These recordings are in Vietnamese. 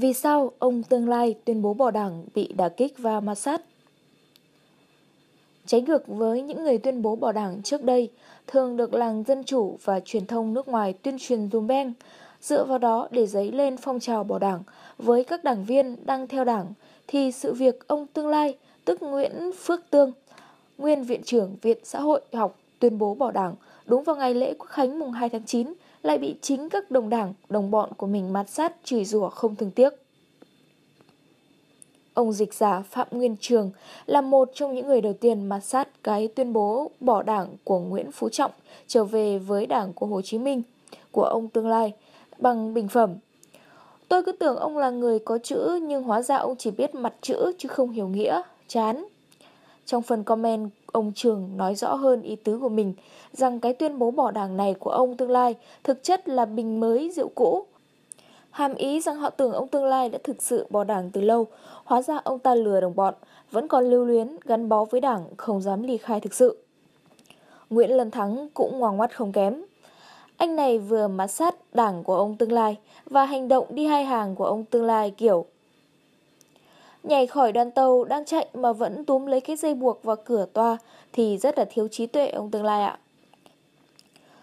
Vì sao ông tương lai tuyên bố bỏ đảng bị đả kích và ma sát? Trái ngược với những người tuyên bố bỏ đảng trước đây, thường được làng dân chủ và truyền thông nước ngoài tuyên truyền dùm beng, dựa vào đó để giấy lên phong trào bỏ đảng với các đảng viên đang theo đảng, thì sự việc ông tương lai, tức Nguyễn Phước Tương, nguyên Viện trưởng Viện Xã hội học tuyên bố bỏ đảng đúng vào ngày lễ Quốc khánh mùng 2 tháng 9 lại bị chính các đồng đảng, đồng bọn của mình mát sát chửi rủa không thương tiếc. Ông dịch giả Phạm Nguyên Trường là một trong những người đầu tiên mát sát cái tuyên bố bỏ đảng của Nguyễn Phú Trọng trở về với đảng của Hồ Chí Minh, của ông tương lai, bằng bình phẩm. Tôi cứ tưởng ông là người có chữ nhưng hóa ra ông chỉ biết mặt chữ chứ không hiểu nghĩa, chán, trong phần comment, ông Trường nói rõ hơn ý tứ của mình rằng cái tuyên bố bỏ đảng này của ông tương lai thực chất là bình mới rượu cũ. Hàm ý rằng họ tưởng ông tương lai đã thực sự bỏ đảng từ lâu, hóa ra ông ta lừa đồng bọn, vẫn còn lưu luyến, gắn bó với đảng, không dám ly khai thực sự. Nguyễn Lân Thắng cũng ngoan ngoắt không kém. Anh này vừa mát sát đảng của ông tương lai và hành động đi hai hàng của ông tương lai kiểu nhảy khỏi đoàn tàu đang chạy mà vẫn túm lấy cái dây buộc vào cửa toa thì rất là thiếu trí tuệ ông tương lai ạ.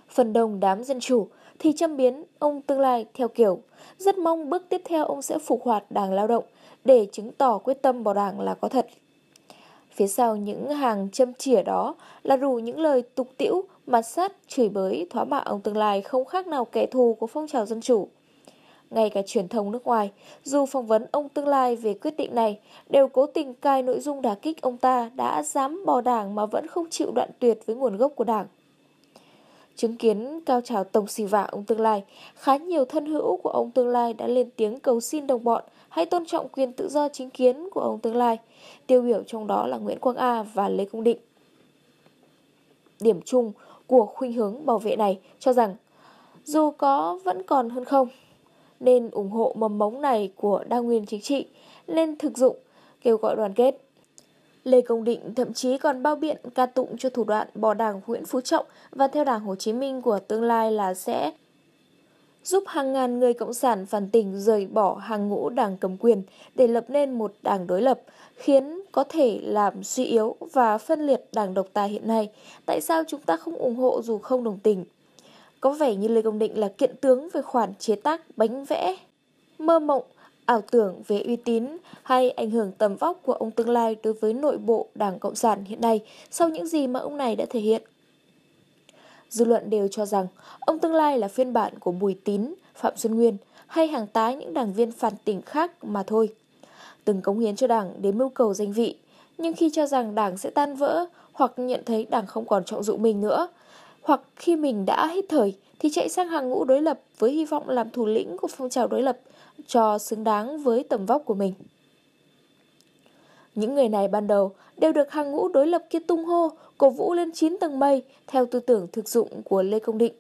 Phần đông đám dân chủ thì châm biến ông tương lai theo kiểu rất mong bước tiếp theo ông sẽ phục hoạt đảng lao động để chứng tỏ quyết tâm bỏ đảng là có thật. Phía sau những hàng châm chỉa đó là đủ những lời tục tiễu, mặt sát, chửi bới, thóa mạ ông tương lai không khác nào kẻ thù của phong trào dân chủ ngay cả truyền thông nước ngoài, dù phỏng vấn ông tương lai về quyết định này, đều cố tình cai nội dung đả kích ông ta đã dám bỏ đảng mà vẫn không chịu đoạn tuyệt với nguồn gốc của đảng. Chứng kiến cao trào tổng xì vả ông tương lai, khá nhiều thân hữu của ông tương lai đã lên tiếng cầu xin đồng bọn hãy tôn trọng quyền tự do chính kiến của ông tương lai, tiêu biểu trong đó là Nguyễn Quang A và Lê Công Định. Điểm chung của khuynh hướng bảo vệ này cho rằng dù có vẫn còn hơn không nên ủng hộ mầm mống này của đa nguyên chính trị, nên thực dụng, kêu gọi đoàn kết. Lê Công Định thậm chí còn bao biện ca tụng cho thủ đoạn bỏ đảng Nguyễn Phú Trọng và theo đảng Hồ Chí Minh của tương lai là sẽ giúp hàng ngàn người Cộng sản phản tỉnh rời bỏ hàng ngũ đảng cầm quyền để lập nên một đảng đối lập, khiến có thể làm suy yếu và phân liệt đảng độc tài hiện nay. Tại sao chúng ta không ủng hộ dù không đồng tình? Có vẻ như Lê Công Định là kiện tướng về khoản chế tác bánh vẽ, mơ mộng, ảo tưởng về uy tín hay ảnh hưởng tầm vóc của ông tương lai đối với nội bộ Đảng Cộng sản hiện nay sau những gì mà ông này đã thể hiện. Dư luận đều cho rằng ông tương lai là phiên bản của Bùi Tín, Phạm Xuân Nguyên hay hàng tá những đảng viên phản tỉnh khác mà thôi. Từng cống hiến cho đảng để mưu cầu danh vị, nhưng khi cho rằng đảng sẽ tan vỡ hoặc nhận thấy đảng không còn trọng dụng mình nữa hoặc khi mình đã hết thời thì chạy sang hàng ngũ đối lập với hy vọng làm thủ lĩnh của phong trào đối lập cho xứng đáng với tầm vóc của mình. Những người này ban đầu đều được hàng ngũ đối lập kia tung hô, cổ vũ lên 9 tầng mây theo tư tưởng thực dụng của Lê Công Định.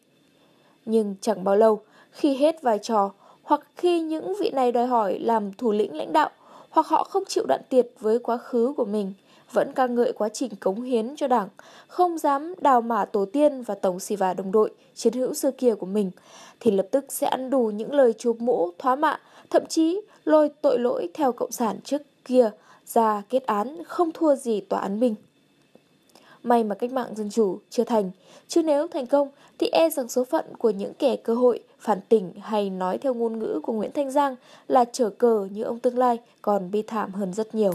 Nhưng chẳng bao lâu, khi hết vai trò hoặc khi những vị này đòi hỏi làm thủ lĩnh lãnh đạo hoặc họ không chịu đoạn tiệt với quá khứ của mình – vẫn ca ngợi quá trình cống hiến cho Đảng, không dám đào mả tổ tiên và Tổng Siva đồng đội, chiến hữu xưa kia của mình, thì lập tức sẽ ăn đủ những lời chụp mũ, thoá mạ, thậm chí lôi tội lỗi theo Cộng sản trước kia ra kết án không thua gì tòa án binh. May mà cách mạng dân chủ chưa thành, chứ nếu thành công thì e rằng số phận của những kẻ cơ hội, phản tỉnh hay nói theo ngôn ngữ của Nguyễn Thanh Giang là trở cờ như ông tương lai còn bi thảm hơn rất nhiều.